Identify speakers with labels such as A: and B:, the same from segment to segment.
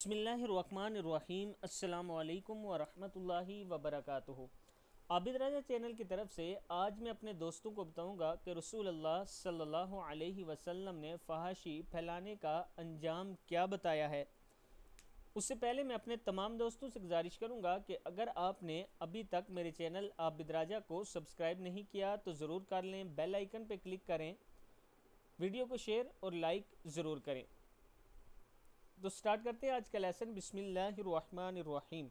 A: بسم اللہ الرحمن الرحیم السلام علیکم ورحمۃ اللہ وبرکاتہ عابد راجہ چینل کی طرف سے آج میں اپنے دوستوں کو بتاؤں گا کہ رسول اللہ صلی اللہ علیہ وسلم نے فحاشی پھیلانے کا انجام کیا بتایا ہے اس سے پہلے میں اپنے تمام دوستوں سے گزارش کروں گا کہ اگر آپ نے ابھی تک میرے چینل عابد راجہ کو سبسکرائب نہیں کیا تو ضرور کر لیں بیل آئکن پہ کلک کریں ویڈیو کو شیئر اور لائک ضرور کریں تو سٹارٹ کرتے ہیں آج کا لیسن بسم اللہ الرحمن الرحیم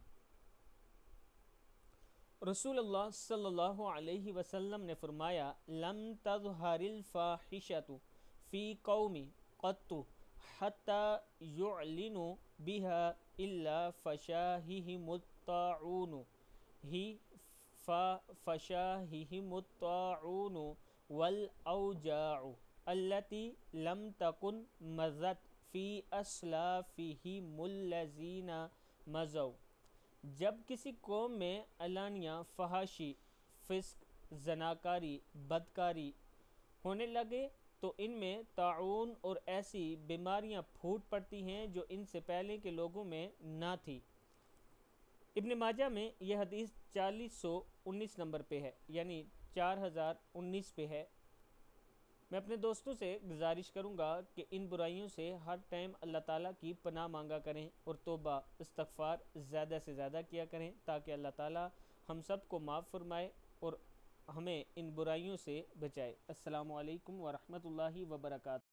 A: رسول اللہ صلی اللہ علیہ وسلم نے فرمایا لم تظہر الفاحشت فی قط حتی یعلن الا اللہ الطاعون ہی متعون الطاعون والاوجاع التی لم تکن مزت فی اصلا فی ہی ملزینہ مزو جب کسی قوم میں علانیہ فحاشی فسق زناکاری بدکاری ہونے لگے تو ان میں تعاون اور ایسی بیماریاں پھوٹ پڑتی ہیں جو ان سے پہلے کے لوگوں میں نہ تھی ابن ماجہ میں یہ حدیث چالیس سو انیس نمبر پہ ہے یعنی چار ہزار انیس پہ ہے میں اپنے دوستوں سے گزارش کروں گا کہ ان برائیوں سے ہر ٹائم اللہ تعالیٰ کی پناہ مانگا کریں اور توبہ استغفار زیادہ سے زیادہ کیا کریں تاکہ اللہ تعالیٰ ہم سب کو معاف فرمائے اور ہمیں ان برائیوں سے بچائے السلام علیکم ورحمۃ اللہ وبرکاتہ